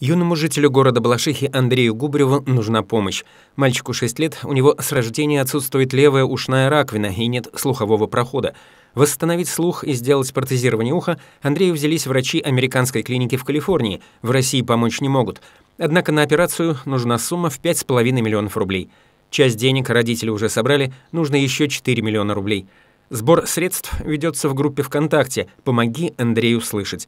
Юному жителю города Балашихи Андрею Губреву нужна помощь. Мальчику 6 лет, у него с рождения отсутствует левая ушная раковина и нет слухового прохода. Восстановить слух и сделать протезирование уха Андрею взялись врачи американской клиники в Калифорнии. В России помочь не могут. Однако на операцию нужна сумма в 5,5 миллионов рублей. Часть денег родители уже собрали, нужно еще 4 миллиона рублей. Сбор средств ведется в группе ВКонтакте «Помоги Андрею слышать».